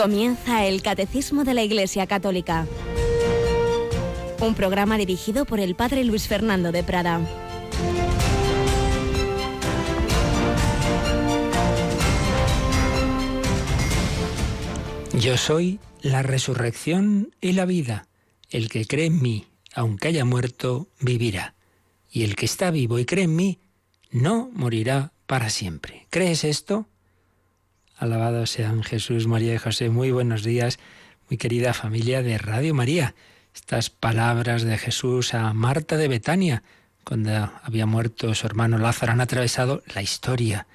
Comienza el Catecismo de la Iglesia Católica. Un programa dirigido por el Padre Luis Fernando de Prada. Yo soy la resurrección y la vida. El que cree en mí, aunque haya muerto, vivirá. Y el que está vivo y cree en mí, no morirá para siempre. ¿Crees esto? Alabado sean Jesús, María y José. Muy buenos días, mi querida familia de Radio María. Estas palabras de Jesús a Marta de Betania, cuando había muerto su hermano Lázaro, han atravesado la historia,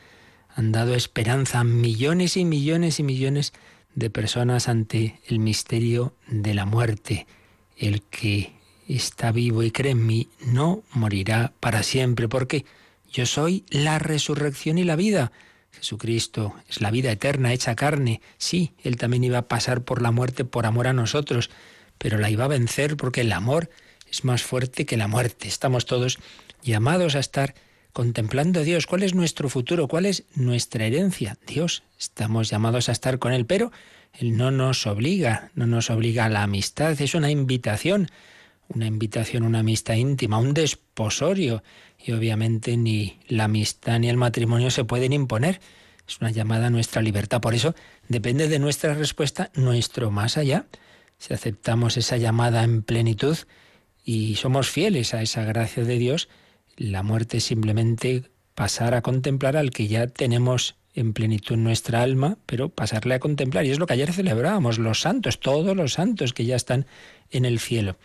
han dado esperanza a millones y millones y millones de personas ante el misterio de la muerte. El que está vivo y cree en mí no morirá para siempre, porque yo soy la resurrección y la vida. Jesucristo es la vida eterna hecha carne. Sí, Él también iba a pasar por la muerte por amor a nosotros, pero la iba a vencer porque el amor es más fuerte que la muerte. Estamos todos llamados a estar contemplando a Dios. ¿Cuál es nuestro futuro? ¿Cuál es nuestra herencia? Dios. Estamos llamados a estar con Él, pero Él no nos obliga, no nos obliga a la amistad. Es una invitación, una invitación, una amistad íntima, un desposorio y obviamente ni la amistad ni el matrimonio se pueden imponer. Es una llamada a nuestra libertad. Por eso depende de nuestra respuesta nuestro más allá. Si aceptamos esa llamada en plenitud y somos fieles a esa gracia de Dios, la muerte es simplemente pasar a contemplar al que ya tenemos en plenitud nuestra alma, pero pasarle a contemplar. Y es lo que ayer celebrábamos, los santos, todos los santos que ya están en el cielo.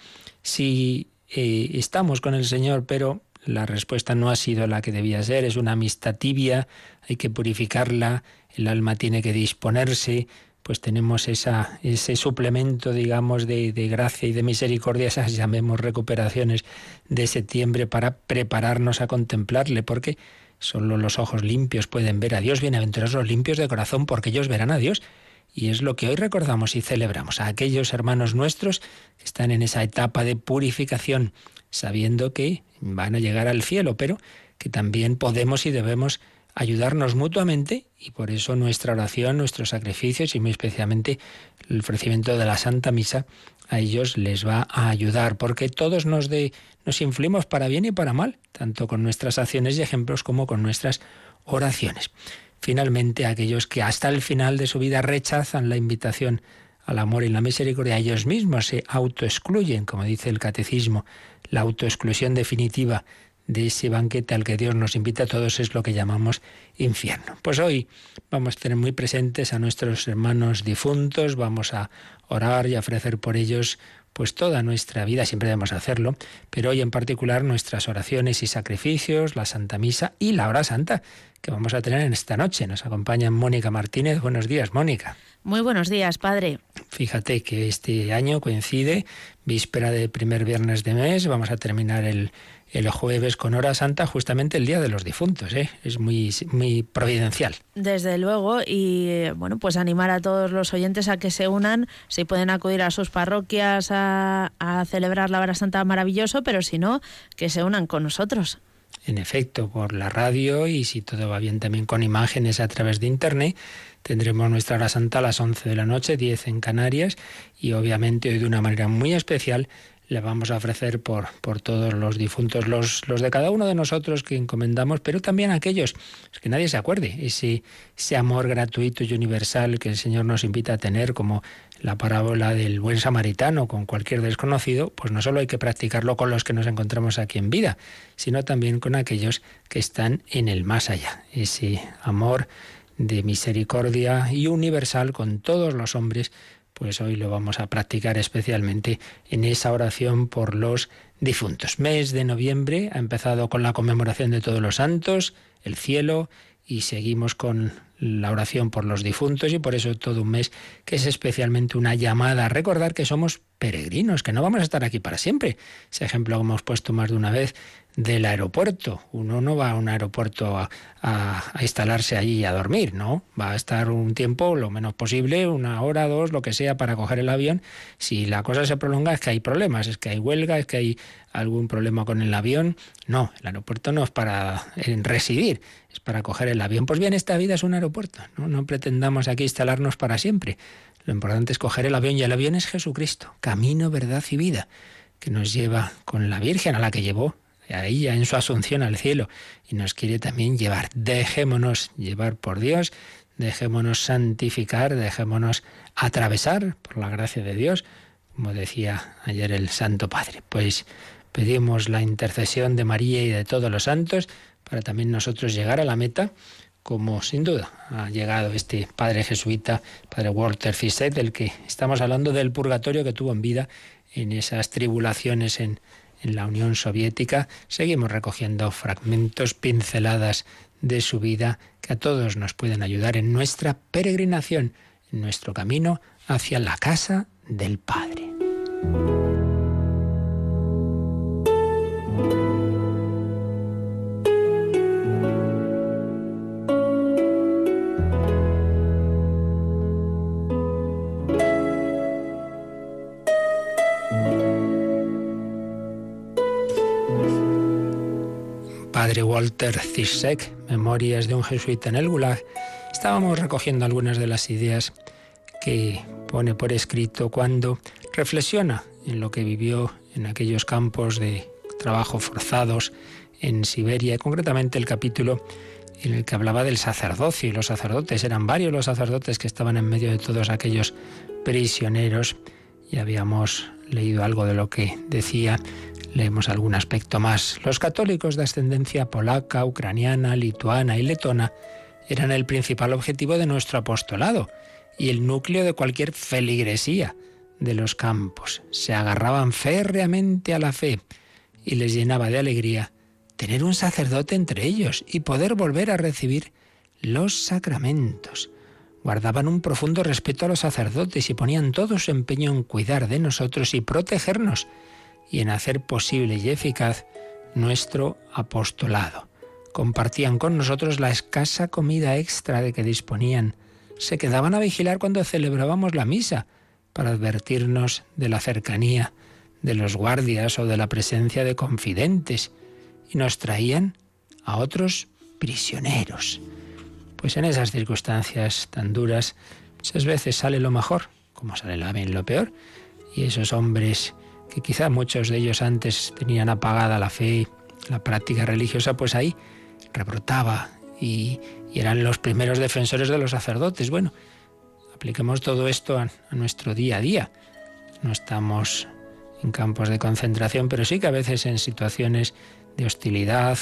Si eh, estamos con el Señor, pero la respuesta no ha sido la que debía ser, es una amistad tibia, hay que purificarla, el alma tiene que disponerse, pues tenemos esa, ese suplemento, digamos, de, de, gracia y de misericordia, esas llamemos recuperaciones de septiembre para prepararnos a contemplarle, porque solo los ojos limpios pueden ver a Dios, bienaventurados los limpios de corazón, porque ellos verán a Dios. Y es lo que hoy recordamos y celebramos a aquellos hermanos nuestros que están en esa etapa de purificación, sabiendo que van a llegar al cielo, pero que también podemos y debemos ayudarnos mutuamente y por eso nuestra oración, nuestros sacrificios y muy especialmente el ofrecimiento de la Santa Misa a ellos les va a ayudar, porque todos nos, influimos para bien y para mal, tanto con nuestras acciones y ejemplos como con nuestras oraciones. Finalmente, aquellos que hasta el final de su vida rechazan la invitación al amor y la misericordia, ellos mismos se autoexcluyen, como dice el catecismo. La autoexclusión definitiva de ese banquete al que Dios nos invita a todos es lo que llamamos infierno. Pues hoy vamos a tener muy presentes a nuestros hermanos difuntos, vamos a orar y a ofrecer por ellos pues toda nuestra vida, siempre debemos hacerlo, pero hoy en particular nuestras oraciones y sacrificios, la Santa Misa y la hora santa, que vamos a tener en esta noche. Nos acompaña Mónica Martínez. Buenos días, Mónica. Muy buenos días, padre. Fíjate que este año coincide, víspera de primer viernes de mes, vamos a terminar el, el jueves con hora santa, justamente el día de los difuntos, ¿eh? es muy, muy providencial. Desde luego, y eh, bueno, pues animar a todos los oyentes a que se unan, si pueden acudir a sus parroquias a, a celebrar la hora santa maravilloso, pero si no, que se unan con nosotros en efecto, por la radio y si todo va bien también con imágenes a través de Internet. Tendremos nuestra hora santa a las 11 de la noche, 10 en Canarias y obviamente hoy de una manera muy especial le vamos a ofrecer por, por todos los difuntos, los, los de cada uno de nosotros que encomendamos, pero también aquellos que nadie se acuerde, Y si ese amor gratuito y universal que el Señor nos invita a tener, como la parábola del buen samaritano con cualquier desconocido, pues no solo hay que practicarlo con los que nos encontramos aquí en vida, sino también con aquellos que están en el más allá, ese amor de misericordia y universal con todos los hombres pues hoy lo vamos a practicar especialmente en esa oración por los difuntos. Mes de noviembre ha empezado con la conmemoración de todos los santos, el cielo, y seguimos con la oración por los difuntos y por eso todo un mes que es especialmente una llamada a recordar que somos peregrinos, que no vamos a estar aquí para siempre. Ese ejemplo que hemos puesto más de una vez del aeropuerto. Uno no va a un aeropuerto a, instalarse allí y a dormir, ¿no? Va a estar un tiempo lo menos posible, una hora, dos, lo que sea, para coger el avión. Si la cosa se prolonga es que hay problemas, es que hay huelga, es que hay algún problema con el avión. No, el aeropuerto no es para eh, residir, es para coger el avión. Pues bien, esta vida es un aeropuerto, ¿no? No pretendamos aquí instalarnos para siempre. Lo importante es coger el avión y el avión es Jesucristo, camino, verdad y vida que nos lleva con la Virgen, a la que llevó ahí ya en su asunción al cielo. Y nos quiere también llevar, dejémonos llevar por Dios, dejémonos santificar, dejémonos atravesar por la gracia de Dios, como decía ayer el Santo Padre. Pues pedimos la intercesión de María y de todos los santos para también nosotros llegar a la meta como sin duda ha llegado este padre jesuita, padre Walter Fisset, del que estamos hablando del purgatorio que tuvo en vida en esas tribulaciones en en la Unión Soviética, seguimos recogiendo fragmentos, pinceladas de su vida que a todos nos pueden ayudar en nuestra peregrinación, en nuestro camino hacia la casa del Padre. Walter Zizek, Memorias de un jesuita en el Gulag, estábamos recogiendo algunas de las ideas que pone por escrito cuando reflexiona en lo que vivió en aquellos campos de trabajo forzados en Siberia, y concretamente el capítulo en el que hablaba del sacerdocio y los sacerdotes. Eran varios los sacerdotes que estaban en medio de todos aquellos prisioneros y habíamos leído algo de lo que decía Leemos algún aspecto más. Los católicos de ascendencia polaca, ucraniana, lituana y letona eran el principal objetivo de nuestro apostolado y el núcleo de cualquier feligresía de los campos. Se agarraban férreamente a la fe y les llenaba de alegría tener un sacerdote entre ellos y poder volver a recibir los sacramentos. Guardaban un profundo respeto a los sacerdotes y ponían todo su empeño en cuidar de nosotros y protegernos y en hacer posible y eficaz nuestro apostolado. Compartían con nosotros la escasa comida extra de que disponían. Se quedaban a vigilar cuando celebrábamos la misa para advertirnos de la cercanía de los guardias o de la presencia de confidentes y nos traían a otros prisioneros. Pues en esas circunstancias tan duras muchas veces sale lo mejor, como sale bien lo peor, y esos hombres que quizá muchos de ellos antes tenían apagada la fe, la práctica religiosa, pues ahí rebrotaba y, eran los primeros defensores de los sacerdotes. Bueno, apliquemos todo esto a, nuestro día a día. No estamos en campos de concentración, pero sí que a veces en situaciones de hostilidad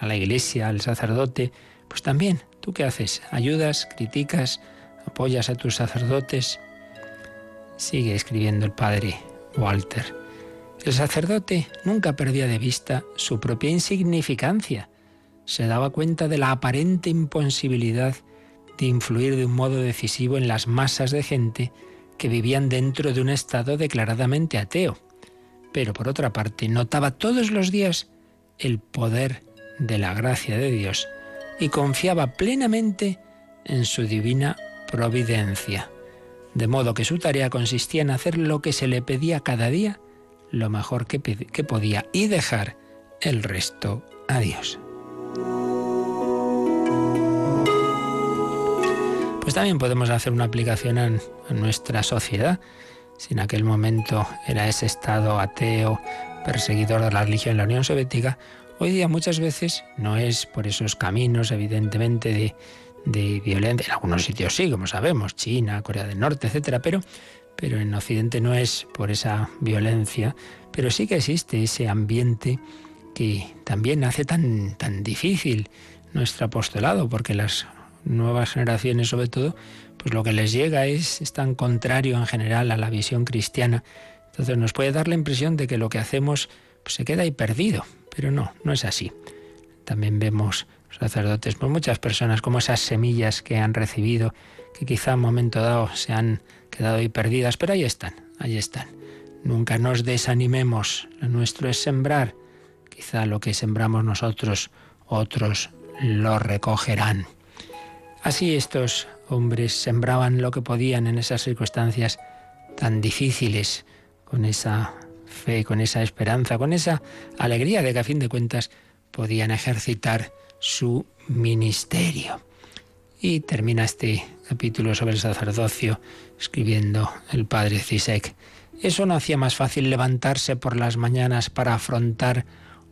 a la iglesia, al sacerdote, pues también, ¿tú qué haces? ¿Ayudas? ¿Criticas? ¿Apoyas a tus sacerdotes? Sigue escribiendo el padre Walter. El sacerdote nunca perdía de vista su propia insignificancia. Se daba cuenta de la aparente imposibilidad de influir de un modo decisivo en las masas de gente que vivían dentro de un estado declaradamente ateo. Pero por otra parte, notaba todos los días el poder de la gracia de Dios y confiaba plenamente en su divina providencia. De modo que su tarea consistía en hacer lo que se le pedía cada día lo mejor que, podía y dejar el resto a Dios. Pues también podemos hacer una aplicación a nuestra sociedad. Si en aquel momento era ese estado ateo, perseguidor de la religión en la Unión Soviética, hoy día muchas veces no es por esos caminos, evidentemente, de, de violencia. En algunos sitios sí, como sabemos, China, Corea del Norte, etcétera, pero pero en Occidente no es por esa violencia, pero sí que existe ese ambiente que también hace tan, tan difícil nuestro apostolado, porque las nuevas generaciones sobre todo, pues lo que les llega es, tan contrario en general a la visión cristiana. Entonces nos puede dar la impresión de que lo que hacemos pues, se queda ahí perdido, pero no, no es así. También vemos sacerdotes, pues muchas personas, como esas semillas que han recibido, que quizá en un momento dado se han quedado ahí perdidas, pero ahí están, ahí están. Nunca nos desanimemos, lo nuestro es sembrar. Quizá lo que sembramos nosotros, otros lo recogerán. Así estos hombres sembraban lo que podían en esas circunstancias tan difíciles, con esa fe, con esa esperanza, con esa alegría de que a fin de cuentas podían ejercitar su ministerio. Y termina este capítulo sobre el sacerdocio escribiendo el padre Cisek. Eso no hacía más fácil levantarse por las mañanas para afrontar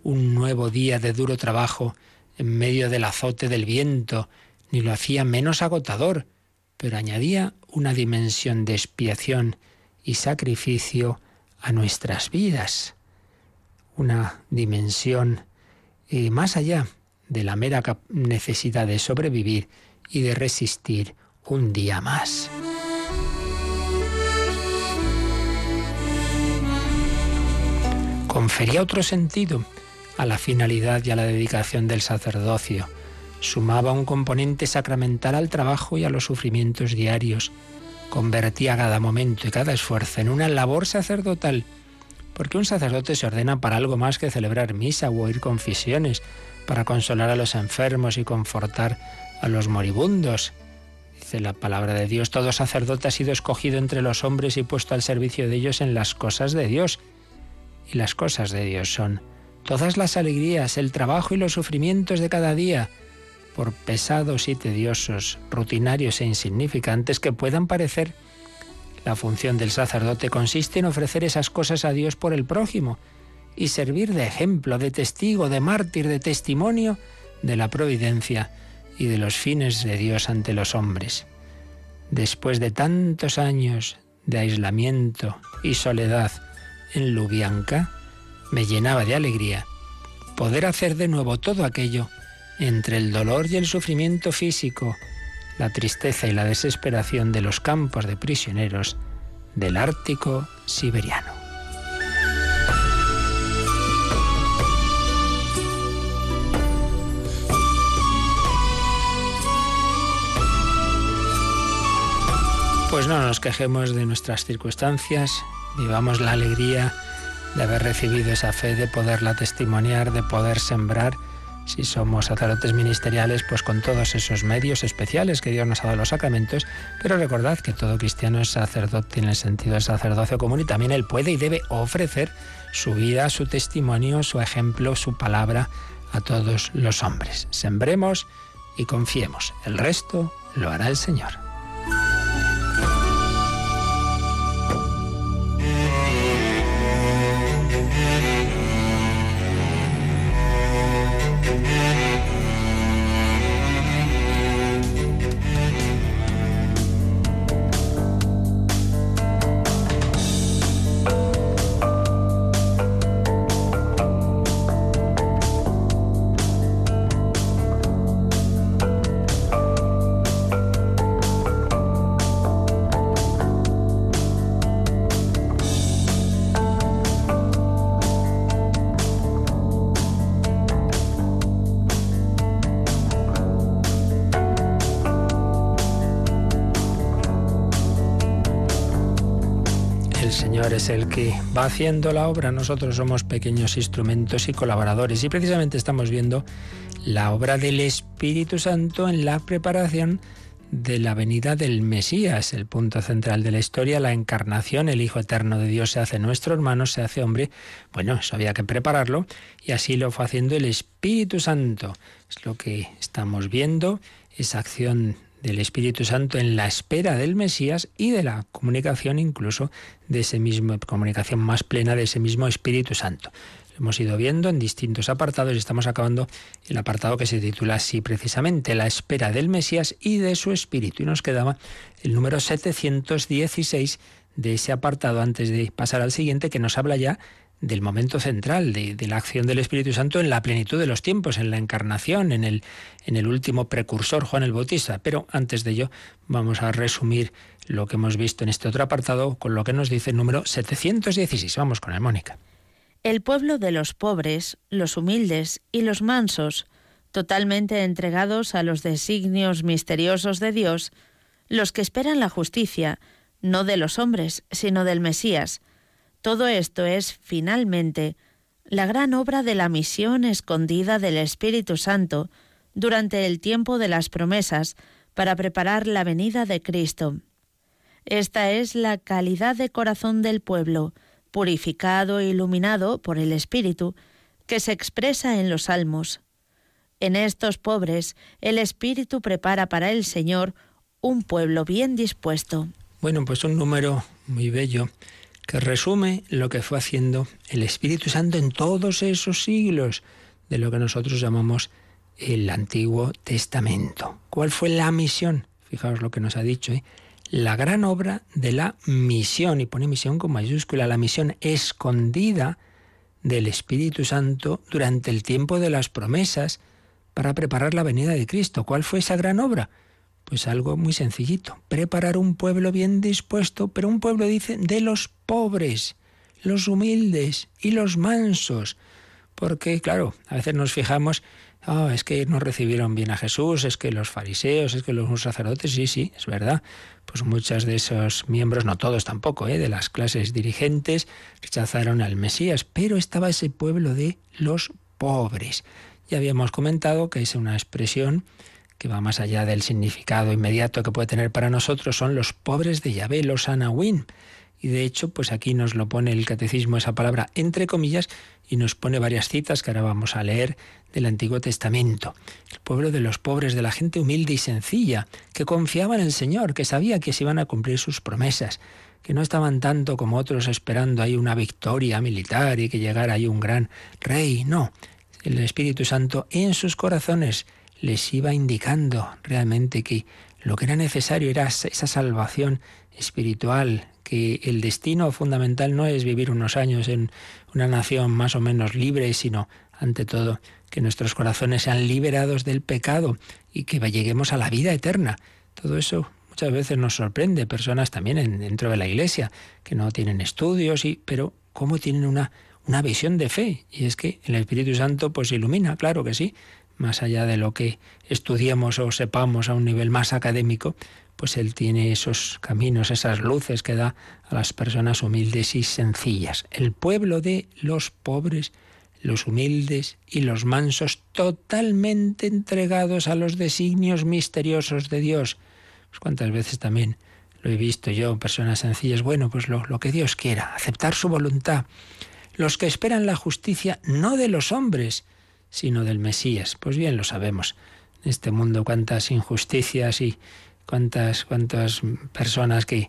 un nuevo día de duro trabajo en medio del azote del viento, ni lo hacía menos agotador, pero añadía una dimensión de expiación y sacrificio a nuestras vidas, una dimensión eh, más allá de la mera necesidad de sobrevivir, y de resistir un día más. Confería otro sentido a la finalidad y a la dedicación del sacerdocio. Sumaba un componente sacramental al trabajo y a los sufrimientos diarios. Convertía cada momento y cada esfuerzo en una labor sacerdotal, porque un sacerdote se ordena para algo más que celebrar misa o oír confisiones... para consolar a los enfermos y confortar a los moribundos. Dice la palabra de Dios, todo sacerdote ha sido escogido entre los hombres y puesto al servicio de ellos en las cosas de Dios. Y las cosas de Dios son todas las alegrías, el trabajo y los sufrimientos de cada día, por pesados y tediosos, rutinarios e insignificantes que puedan parecer. La función del sacerdote consiste en ofrecer esas cosas a Dios por el prójimo y servir de ejemplo, de testigo, de mártir, de testimonio de la providencia y de los fines de Dios ante los hombres. Después de tantos años de aislamiento y soledad en Lubianca, me llenaba de alegría poder hacer de nuevo todo aquello entre el dolor y el sufrimiento físico, la tristeza y la desesperación de los campos de prisioneros del Ártico siberiano. Pues no nos quejemos de nuestras circunstancias, vivamos la alegría de haber recibido esa fe, de poderla testimoniar, de poder sembrar. Si somos sacerdotes ministeriales, pues con todos esos medios especiales que Dios nos ha dado los sacramentos, pero recordad que todo cristiano es sacerdote en el sentido del sacerdocio común y también él puede y debe ofrecer su vida, su testimonio, su ejemplo, su palabra a todos los hombres. Sembremos y confiemos. El resto lo hará el Señor. haciendo la obra, nosotros somos pequeños instrumentos y colaboradores. Y precisamente estamos viendo la obra del Espíritu Santo en la preparación de la venida del Mesías, el punto central de la historia, la encarnación, el Hijo Eterno de Dios se hace nuestro hermano, se hace hombre. Bueno, eso había que prepararlo y así lo fue haciendo el Espíritu Santo. Es lo que estamos viendo, esa acción del Espíritu Santo en la espera del Mesías y de la comunicación incluso de ese mismo comunicación más plena de ese mismo Espíritu Santo. hemos ido viendo en distintos apartados y estamos acabando el apartado que se titula así precisamente la espera del Mesías y de su Espíritu y nos quedaba el número 716 de ese apartado antes de pasar al siguiente que nos habla ya del momento central de, la acción del Espíritu Santo en la plenitud de los tiempos, en la encarnación, en el, último precursor Juan el Bautista. Pero antes de ello vamos a resumir lo que hemos visto en este otro apartado con lo que nos dice el número 716. Vamos con el Mónica. El pueblo de los pobres, los humildes y los mansos, totalmente entregados a los designios misteriosos de Dios, los que esperan la justicia, no de los hombres, sino del Mesías, todo esto es, finalmente, la gran obra de la misión escondida del Espíritu Santo durante el tiempo de las promesas para preparar la venida de Cristo. Esta es la calidad de corazón del pueblo, purificado e iluminado por el Espíritu, que se expresa en los salmos. En estos pobres el Espíritu prepara para el Señor un pueblo bien dispuesto. Bueno, pues un número muy bello que resume lo que fue haciendo el Espíritu Santo en todos esos siglos de lo que nosotros llamamos el Antiguo Testamento. ¿Cuál fue la misión? Fijaos lo que nos ha dicho. ¿eh? La gran obra de la misión, y pone misión con mayúscula, la misión escondida del Espíritu Santo durante el tiempo de las promesas para preparar la venida de Cristo. ¿Cuál fue esa gran obra? Pues algo muy sencillito, preparar un pueblo bien dispuesto, pero un pueblo, dice, de los pobres, los humildes y los mansos. Porque, claro, a veces nos fijamos, ah, es que no recibieron bien a Jesús, es que los fariseos, es que los sacerdotes, sí, sí, es verdad. Pues muchos de esos miembros, no todos tampoco, ¿eh? de las clases dirigentes, rechazaron al Mesías, pero estaba ese pueblo de los pobres. Ya habíamos comentado que es una expresión que va más allá del significado inmediato que puede tener para nosotros, son los pobres de Yahvé, los Anahuín. Y de hecho, pues aquí nos lo pone el catecismo esa palabra entre comillas y nos pone varias citas que ahora vamos a leer del Antiguo Testamento. El pueblo de los pobres, de la gente humilde y sencilla, que confiaba en el Señor, que sabía que se iban a cumplir sus promesas, que no estaban tanto como otros esperando ahí una victoria militar y que llegara ahí un gran rey. No, el Espíritu Santo en sus corazones les iba indicando realmente que lo que era necesario era esa salvación espiritual, que el destino fundamental no es vivir unos años en una nación más o menos libre, sino, ante todo, que nuestros corazones sean liberados del pecado y que lleguemos a la vida eterna. Todo eso muchas veces nos sorprende, personas también dentro de la iglesia, que no tienen estudios, y, pero cómo tienen una, una visión de fe. Y es que el Espíritu Santo pues ilumina, claro que sí, más allá de lo que estudiemos o sepamos a un nivel más académico, pues Él tiene esos caminos, esas luces que da a las personas humildes y sencillas. El pueblo de los pobres, los humildes y los mansos, totalmente entregados a los designios misteriosos de Dios. Pues cuántas veces también lo he visto yo, personas sencillas, bueno, pues lo que Dios quiera, aceptar su voluntad. Los que esperan la justicia no de los hombres, sino del Mesías. Pues bien, lo sabemos. En este mundo cuántas injusticias y cuántas, cuántas personas que,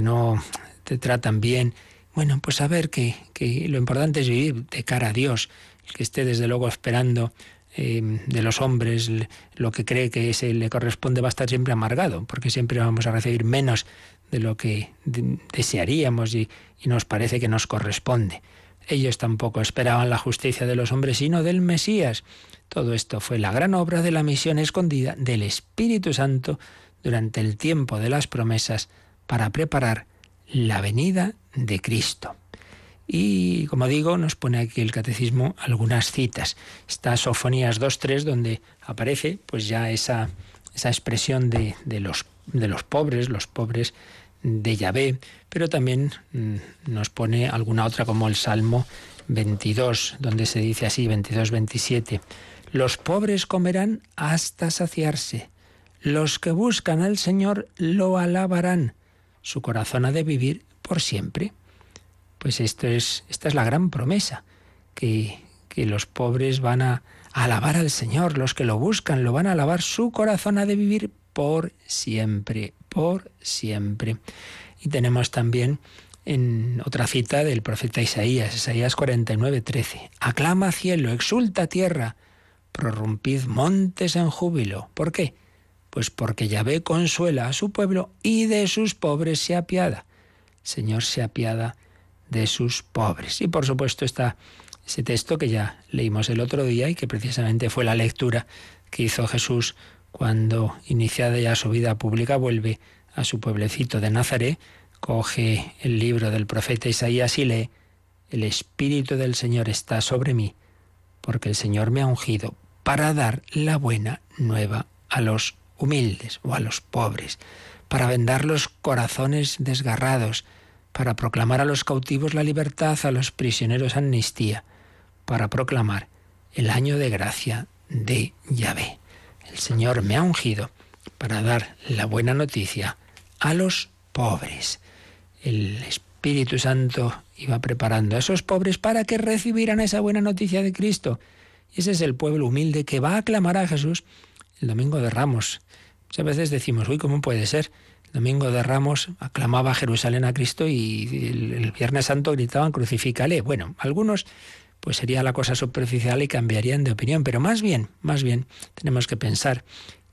no te tratan bien. Bueno, pues saber que, que lo importante es vivir de cara a Dios, el que esté desde luego esperando eh, de los hombres lo que cree que se le corresponde va a estar siempre amargado, porque siempre vamos a recibir menos de lo que desearíamos y nos parece que nos corresponde. Ellos tampoco esperaban la justicia de los hombres, sino del Mesías. Todo esto fue la gran obra de la misión escondida del Espíritu Santo durante el tiempo de las promesas para preparar la venida de Cristo. Y como digo, nos pone aquí el catecismo algunas citas. Está Sofonías 2.3, donde aparece pues ya esa, expresión de, de los pobres, los pobres de Yahvé, pero también mm, nos pone alguna otra como el Salmo 22, donde se dice así, 22-27, los pobres comerán hasta saciarse, los que buscan al Señor lo alabarán, su corazón ha de vivir por siempre. Pues esto es, esta es la gran promesa, que, que los pobres van a alabar al Señor, los que lo buscan lo van a alabar, su corazón ha de vivir por siempre por siempre. Y tenemos también en otra cita del profeta Isaías, Isaías 49, 13. Aclama cielo, exulta tierra, prorrumpid montes en júbilo. ¿Por qué? Pues porque Yahvé consuela a su pueblo y de sus pobres se apiada. Señor se apiada de sus pobres. Y por supuesto está ese texto que ya leímos el otro día y que precisamente fue la lectura que hizo Jesús cuando, iniciada ya su vida pública, vuelve a su pueblecito de Nazaret, coge el libro del profeta Isaías y lee, El Espíritu del Señor está sobre mí, porque el Señor me ha ungido para dar la buena nueva a los humildes o a los pobres, para vendar los corazones desgarrados, para proclamar a los cautivos la libertad, a los prisioneros amnistía, para proclamar el año de gracia de Yahvé. El Señor me ha ungido para dar la buena noticia a los pobres. El Espíritu Santo iba preparando a esos pobres para que recibieran esa buena noticia de Cristo. Y ese es el pueblo humilde que va a aclamar a Jesús el domingo de Ramos. Muchas veces decimos, uy, ¿cómo puede ser? El domingo de Ramos aclamaba Jerusalén a Cristo y el, el Viernes Santo gritaban, crucifícale. Bueno, algunos pues sería la cosa superficial y cambiarían de opinión. Pero más bien, más bien, tenemos que pensar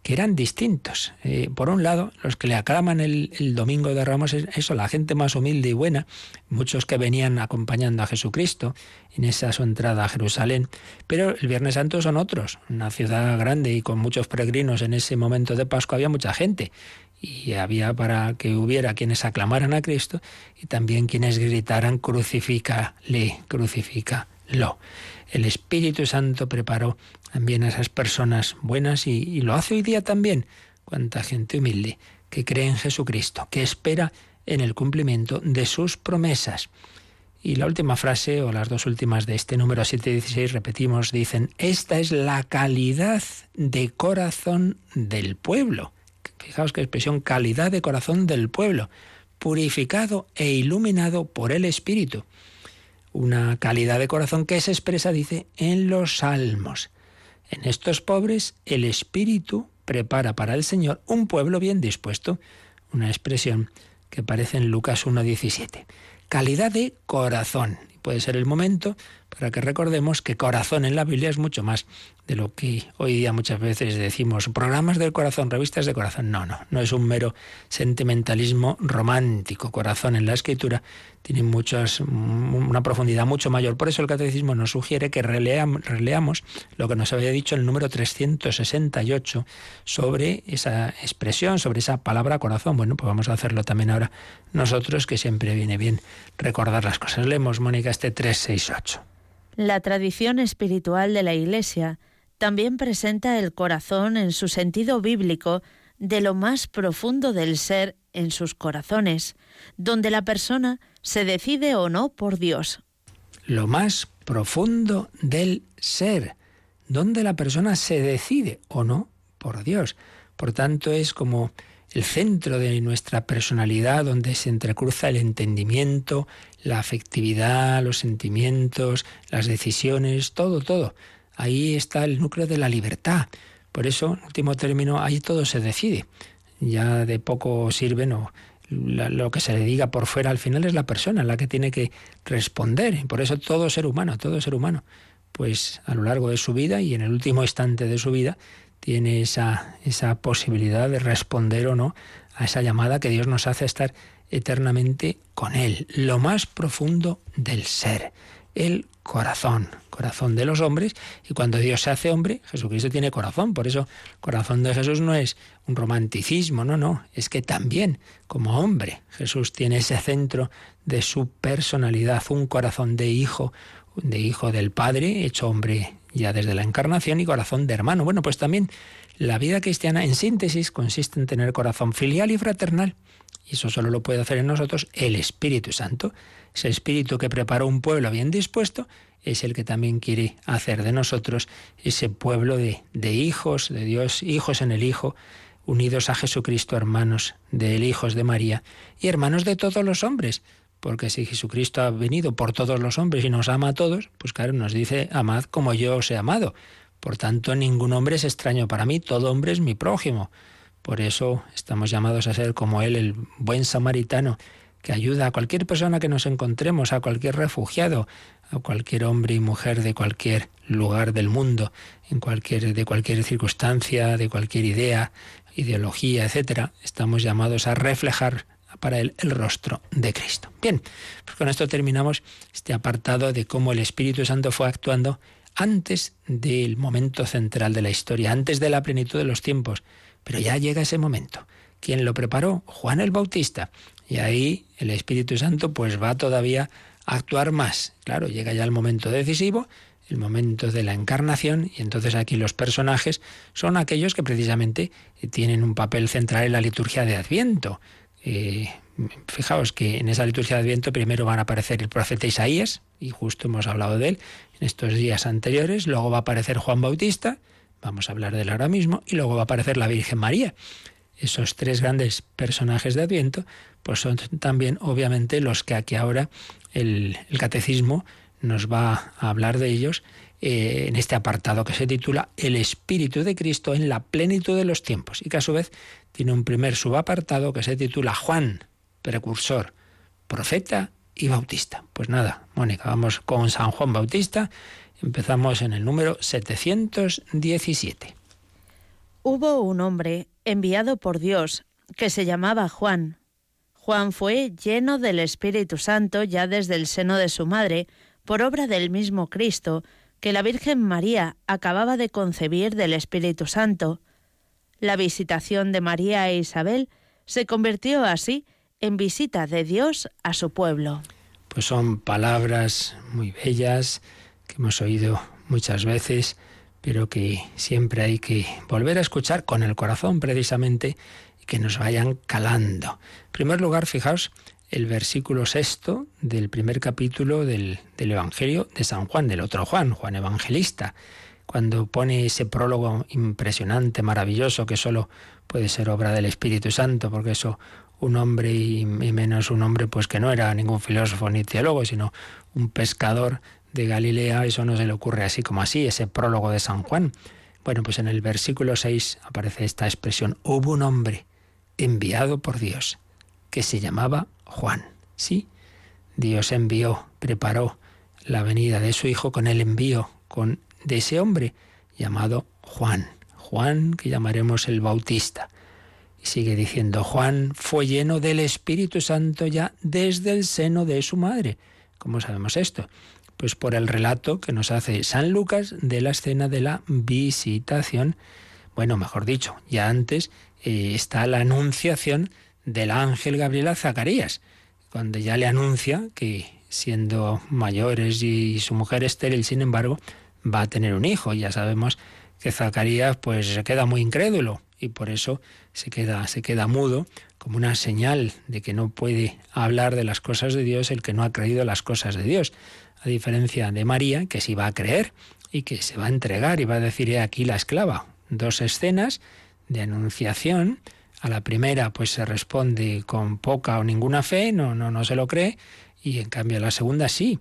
que eran distintos. Eh, por un lado, los que le aclaman el, Domingo de Ramos, eso, la gente más humilde y buena, muchos que venían acompañando a Jesucristo en esa su entrada a Jerusalén, pero el Viernes Santo son otros, una ciudad grande y con muchos peregrinos en ese momento de Pascua había mucha gente y había para que hubiera quienes aclamaran a Cristo y también quienes gritaran crucifícale, crucifica el Espíritu Santo preparó también a esas personas buenas y, y lo hace hoy día también. Cuánta gente humilde que cree en Jesucristo, que espera en el cumplimiento de sus promesas. Y la última frase, o las dos últimas de este número 716, repetimos, dicen, esta es la calidad de corazón del pueblo. Fijaos qué expresión, calidad de corazón del pueblo, purificado e iluminado por el Espíritu una calidad de corazón que se expresa, dice, en los salmos. En estos pobres el Espíritu prepara para el Señor un pueblo bien dispuesto, una expresión que aparece en Lucas 1.17. Calidad de corazón. Puede ser el momento para que recordemos que corazón en la Biblia es mucho más de lo que hoy día muchas veces decimos, programas del corazón, revistas de corazón. No, no, no es un mero sentimentalismo romántico. Corazón en la escritura tiene muchas, una profundidad mucho mayor. Por eso el catecismo nos sugiere que releamos lo que nos había dicho el número 368 sobre esa expresión, sobre esa palabra corazón. Bueno, pues vamos a hacerlo también ahora nosotros, que siempre viene bien recordar las cosas. Leemos, Mónica, este 368. La tradición espiritual de la Iglesia también presenta el corazón en su sentido bíblico de lo más profundo del ser en sus corazones, donde la persona se decide o no por Dios. Lo más profundo del ser, donde la persona se decide o no por Dios. Por tanto, es como el centro de nuestra personalidad, donde se entrecruza el entendimiento, la afectividad, los sentimientos, las decisiones, todo, todo. Ahí está el núcleo de la libertad. Por eso, en último término, ahí todo se decide. Ya de poco sirve, o lo que se le diga por fuera al final es la persona la que tiene que responder. por eso todo ser humano, todo ser humano, pues a lo largo de su vida y en el último instante de su vida, tiene esa, esa posibilidad de responder o no a esa llamada que Dios nos hace estar eternamente con Él, lo más profundo del ser, el corazón, corazón de los hombres, y cuando Dios se hace hombre, Jesucristo tiene corazón, por eso el corazón de Jesús no es un romanticismo, no, no, es que también como hombre Jesús tiene ese centro de su personalidad, un corazón de hijo, de hijo del Padre, hecho hombre ya desde la encarnación y corazón de hermano. Bueno, pues también la vida cristiana en síntesis consiste en tener corazón filial y fraternal. Y eso solo lo puede hacer en nosotros el Espíritu Santo. Ese Espíritu que preparó un pueblo bien dispuesto es el que también quiere hacer de nosotros ese pueblo de, hijos, de Dios, hijos en el Hijo, unidos a Jesucristo, hermanos de él, Hijos de María y hermanos de todos los hombres. Porque si Jesucristo ha venido por todos los hombres y nos ama a todos, pues claro, nos dice, amad como yo os he amado. Por tanto, ningún hombre es extraño para mí, todo hombre es mi prójimo. Por eso estamos llamados a ser como Él, el buen samaritano, que ayuda a cualquier persona que nos encontremos, a cualquier refugiado, a cualquier hombre y mujer de cualquier lugar del mundo, en cualquier, de cualquier circunstancia, de cualquier idea, ideología, etcétera, estamos llamados a reflejar para él el rostro de Cristo. Bien, pues con esto terminamos este apartado de cómo el Espíritu Santo fue actuando antes del momento central de la historia, antes de la plenitud de los tiempos. Pero ya llega ese momento. ¿Quién lo preparó? Juan el Bautista. Y ahí el Espíritu Santo pues va todavía a actuar más. Claro, llega ya el momento decisivo, el momento de la encarnación, y entonces aquí los personajes son aquellos que precisamente tienen un papel central en la liturgia de Adviento. fijaos que en esa liturgia de Adviento primero van a aparecer el profeta Isaías, y justo hemos hablado de él en estos días anteriores, luego va a aparecer Juan Bautista, vamos a hablar del ahora mismo, y luego va a aparecer la Virgen María. Esos tres grandes personajes de Adviento, pues son también obviamente los que aquí ahora el, catecismo nos va a hablar de ellos eh, en este apartado que se titula El Espíritu de Cristo en la plenitud de los tiempos, y que a su vez tiene un primer subapartado que se titula Juan, precursor, profeta y bautista. Pues nada, Mónica, vamos con San Juan Bautista Empezamos en el número 717. Hubo un hombre enviado por Dios que se llamaba Juan. Juan fue lleno del Espíritu Santo ya desde el seno de su madre, por obra del mismo Cristo, que la Virgen María acababa de concebir del Espíritu Santo. La visitación de María e Isabel se convirtió así en visita de Dios a su pueblo. Pues son palabras muy bellas que hemos oído muchas veces, pero que siempre hay que volver a escuchar con el corazón precisamente y que nos vayan calando. En primer lugar, fijaos el versículo sexto del primer capítulo del, del Evangelio de San Juan, del otro Juan, Juan Evangelista, cuando pone ese prólogo impresionante, maravilloso, que solo puede ser obra del Espíritu Santo, porque eso un hombre y, menos un hombre pues que no era ningún filósofo ni teólogo, sino un pescador de Galilea, eso no se le ocurre así como así, ese prólogo de San Juan. Bueno, pues en el versículo 6 aparece esta expresión, hubo un hombre enviado por Dios que se llamaba Juan. Sí, Dios envió, preparó la venida de su hijo con el envío con de ese hombre llamado Juan, Juan que llamaremos el Bautista. Y sigue diciendo, Juan fue lleno del Espíritu Santo ya desde el seno de su madre. ¿Cómo sabemos esto? Pues por el relato que nos hace San Lucas de la escena de la visitación. Bueno, mejor dicho, ya antes eh, está la anunciación del ángel Gabriel a Zacarías, cuando ya le anuncia que siendo mayores y su mujer estéril, sin embargo, va a tener un hijo. Ya sabemos que Zacarías pues se queda muy incrédulo y por eso se queda, se queda mudo como una señal de que no puede hablar de las cosas de Dios el que no ha creído las cosas de Dios a diferencia de María, que sí va a creer y que se va a entregar y va a decir, He aquí la esclava. Dos escenas de anunciación. A la primera, pues se responde con poca o ninguna fe, no, no, no se lo cree, y en cambio a la segunda sí.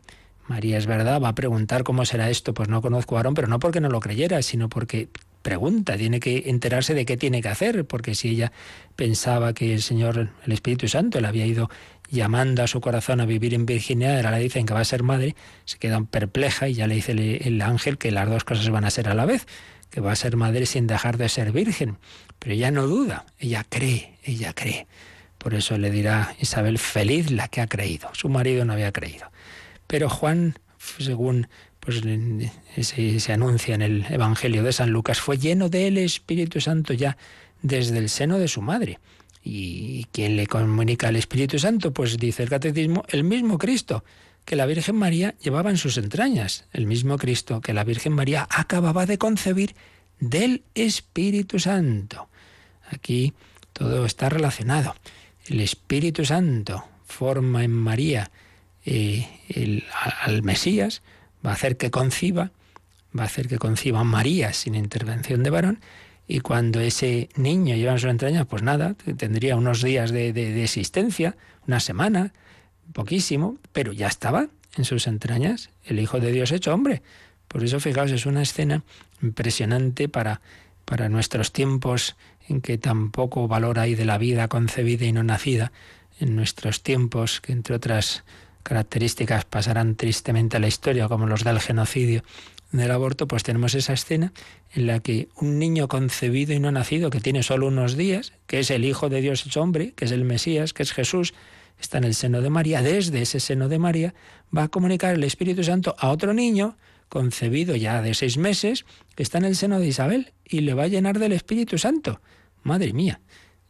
María es verdad, va a preguntar cómo será esto, pues no conozco a Aarón, pero no porque no lo creyera, sino porque pregunta, tiene que enterarse de qué tiene que hacer, porque si ella pensaba que el Señor, el Espíritu Santo, le había ido llamando a su corazón a vivir en virginidad, ahora le dicen que va a ser madre, se quedan perpleja y ya le dice el, ángel que las dos cosas van a ser a la vez, que va a ser madre sin dejar de ser virgen. Pero ella no duda, ella cree, ella cree. Por eso le dirá Isabel, feliz la que ha creído. Su marido no había creído. Pero Juan, según pues, se anuncia en el Evangelio de San Lucas, fue lleno del Espíritu Santo ya desde el seno de su madre. ¿Y quién le comunica al Espíritu Santo? Pues dice el catecismo, el mismo Cristo que la Virgen María llevaba en sus entrañas, el mismo Cristo que la Virgen María acababa de concebir del Espíritu Santo. Aquí todo está relacionado. El Espíritu Santo forma en María eh, al Mesías, va a hacer que conciba, va a hacer que conciba María sin intervención de varón, y cuando ese niño lleva en sus entrañas, pues nada, tendría unos días de, de, existencia, una semana, poquísimo, pero ya estaba en sus entrañas el Hijo de Dios hecho hombre. Por eso, fijaos, es una escena impresionante para, para nuestros tiempos en que tan poco valor hay de la vida concebida y no nacida, en nuestros tiempos que entre otras características pasarán tristemente a la historia, como los del genocidio del aborto, pues tenemos esa escena en la que un niño concebido y no nacido, que tiene solo unos días, que es el Hijo de Dios hecho hombre, que es el Mesías, que es Jesús, está en el seno de María, desde ese seno de María, va a comunicar el Espíritu Santo a otro niño concebido ya de seis meses, que está en el seno de Isabel, y le va a llenar del Espíritu Santo. Madre mía,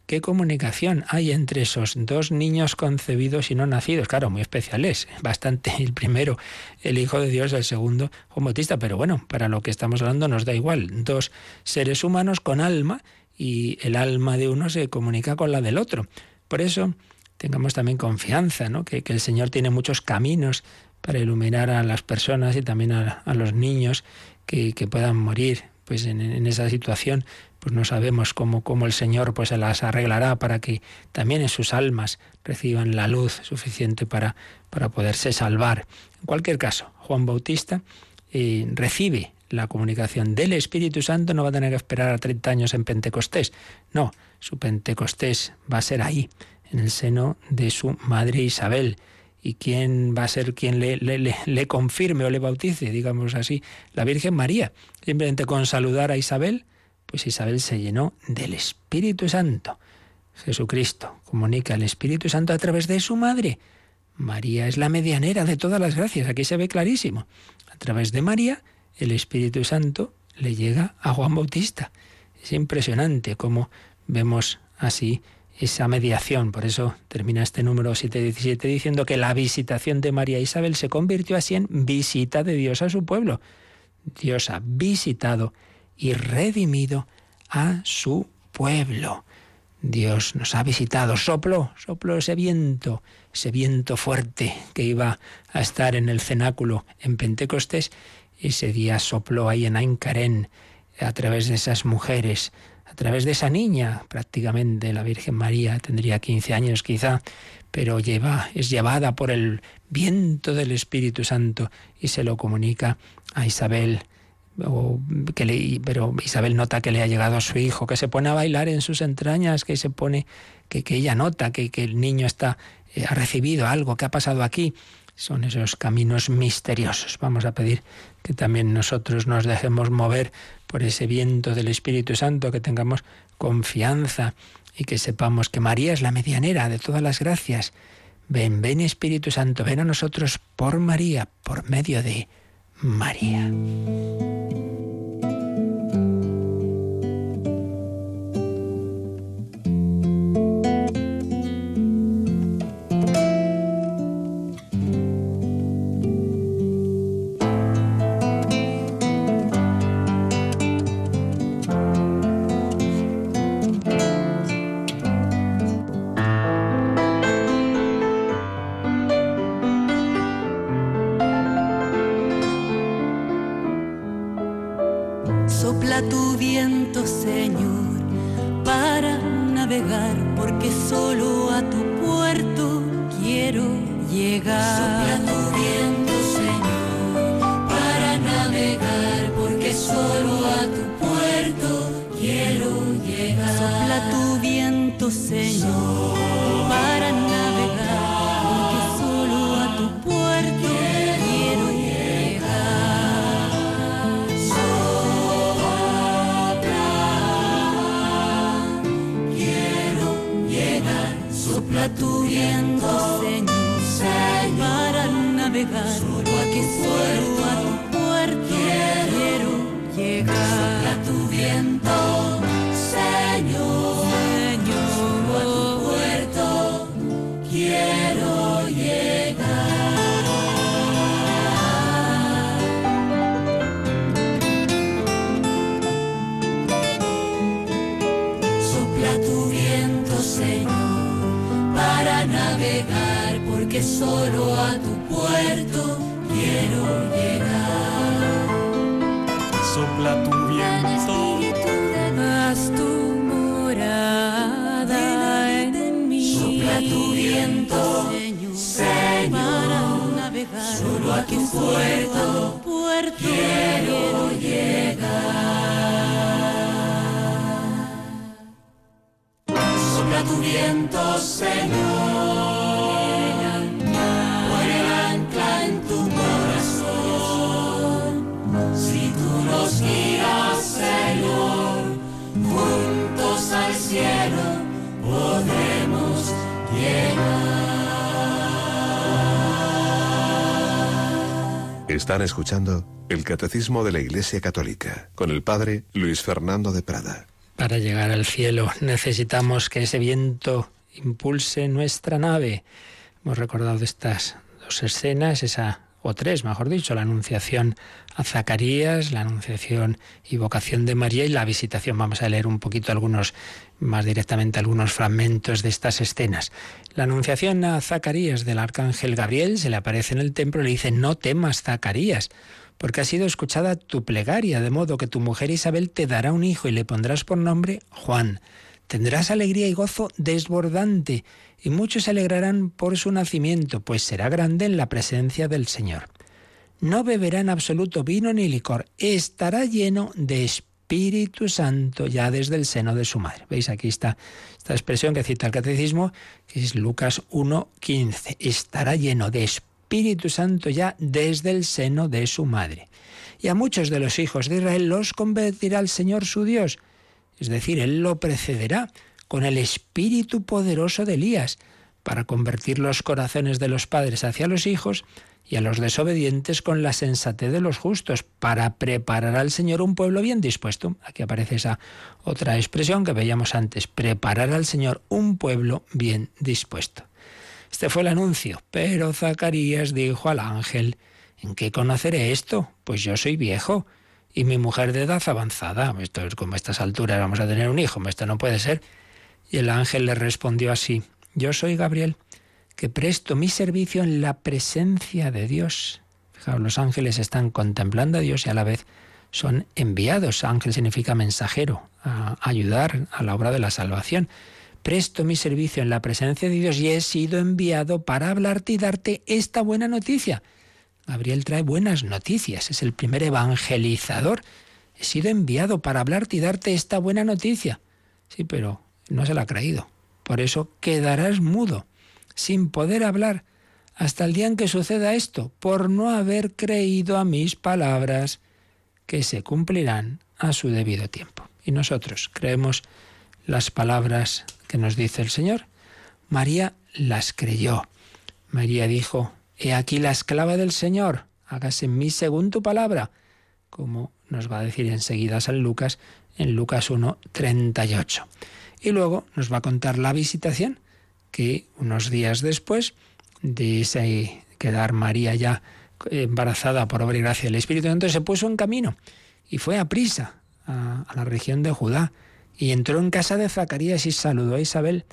¿Qué comunicación hay entre esos dos niños concebidos y no nacidos? Claro, muy especiales, bastante. El primero, el Hijo de Dios, el segundo, Juan Bautista. Pero bueno, para lo que estamos hablando nos da igual. Dos seres humanos con alma y el alma de uno se comunica con la del otro. Por eso tengamos también confianza, ¿no? que, el Señor tiene muchos caminos para iluminar a las personas y también a, los niños que, puedan morir pues en, en, esa situación pues no sabemos cómo, el Señor pues se las arreglará para que también en sus almas reciban la luz suficiente para, para poderse salvar. En cualquier caso, Juan Bautista eh, recibe la comunicación del Espíritu Santo, no va a tener que esperar a 30 años en Pentecostés. No, su Pentecostés va a ser ahí, en el seno de su madre Isabel. ¿Y quién va a ser quien le, le confirme o le bautice, digamos así? La Virgen María. Simplemente con saludar a Isabel, pues Isabel se llenó del Espíritu Santo. Jesucristo comunica el Espíritu Santo a través de su madre. María es la medianera de todas las gracias, aquí se ve clarísimo. A través de María, el Espíritu Santo le llega a Juan Bautista. Es impresionante cómo vemos así esa mediación. Por eso termina este número 717 diciendo que la visitación de María e Isabel se convirtió así en visita de Dios a su pueblo. Dios ha visitado y redimido a su pueblo. Dios nos ha visitado, sopló, sopló ese viento, ese viento fuerte que iba a estar en el cenáculo en Pentecostés, ese día sopló ahí en Aincarén, a través de esas mujeres, a través de esa niña, prácticamente la Virgen María tendría 15 años quizá, pero es llevada por el viento del Espíritu Santo y se lo comunica a Isabel que le, pero Isabel nota que le ha llegado a su hijo, que se pone a bailar en sus entrañas, que se pone, que, ella nota que, que el niño está, eh, ha recibido algo, que ha pasado aquí. Son esos caminos misteriosos. Vamos a pedir que también nosotros nos dejemos mover por ese viento del Espíritu Santo, que tengamos confianza y que sepamos que María es la medianera de todas las gracias. Ven, ven Espíritu Santo, ven a nosotros por María, por medio de María. Señor, para navegar, porque solo a tu puerto quiero llegar. puerto, puerto quiero llegar. Sopla tu viento, Señor. Están escuchando el Catecismo de la Iglesia Católica con el Padre Luis Fernando de Prada. Para llegar al cielo necesitamos que ese viento impulse nuestra nave. Hemos recordado estas dos escenas, esa o tres, mejor dicho, la anunciación a Zacarías, la anunciación y vocación de María y la visitación. Vamos a leer un poquito algunos más directamente algunos fragmentos de estas escenas. La anunciación a Zacarías del arcángel Gabriel se le aparece en el templo y le dice, no temas, Zacarías, porque ha sido escuchada tu plegaria, de modo que tu mujer Isabel te dará un hijo y le pondrás por nombre Juan. Tendrás alegría y gozo desbordante, y muchos se alegrarán por su nacimiento, pues será grande en la presencia del Señor. No beberá en absoluto vino ni licor, estará lleno de espíritu Espíritu Santo ya desde el seno de su madre. ¿Veis? Aquí está esta expresión que cita el Catecismo, que es Lucas 1.15. Estará lleno de Espíritu Santo ya desde el seno de su madre. Y a muchos de los hijos de Israel los convertirá el Señor su Dios. Es decir, Él lo precederá con el Espíritu poderoso de Elías para convertir los corazones de los padres hacia los hijos y a los desobedientes con la sensatez de los justos, para preparar al Señor un pueblo bien dispuesto. Aquí aparece esa otra expresión que veíamos antes, preparar al Señor un pueblo bien dispuesto. Este fue el anuncio, pero Zacarías dijo al ángel, ¿en qué conoceré esto? Pues yo soy viejo y mi mujer de edad avanzada. Esto es como a estas alturas vamos a tener un hijo, esto no puede ser. Y el ángel le respondió así, yo soy Gabriel, que presto mi servicio en la presencia de Dios. Fijaos, los ángeles están contemplando a Dios y a la vez son enviados. Ángel significa mensajero, a ayudar a la obra de la salvación. Presto mi servicio en la presencia de Dios y he sido enviado para hablarte y darte esta buena noticia. Gabriel trae buenas noticias, es el primer evangelizador. He sido enviado para hablarte y darte esta buena noticia. Sí, pero no se la ha creído. Por eso quedarás mudo, sin poder hablar, hasta el día en que suceda esto, por no haber creído a mis palabras, que se cumplirán a su debido tiempo. Y nosotros creemos las palabras que nos dice el Señor. María las creyó. María dijo, He aquí la esclava del Señor, hágase en mí según tu palabra, como nos va a decir enseguida San Lucas en Lucas 1, 38. Y luego nos va a contar la visitación que unos días después de ese quedar María ya embarazada por obra y gracia del Espíritu Santo, se puso en camino y fue a prisa a, la región de Judá y entró en casa de Zacarías y saludó a Isabel.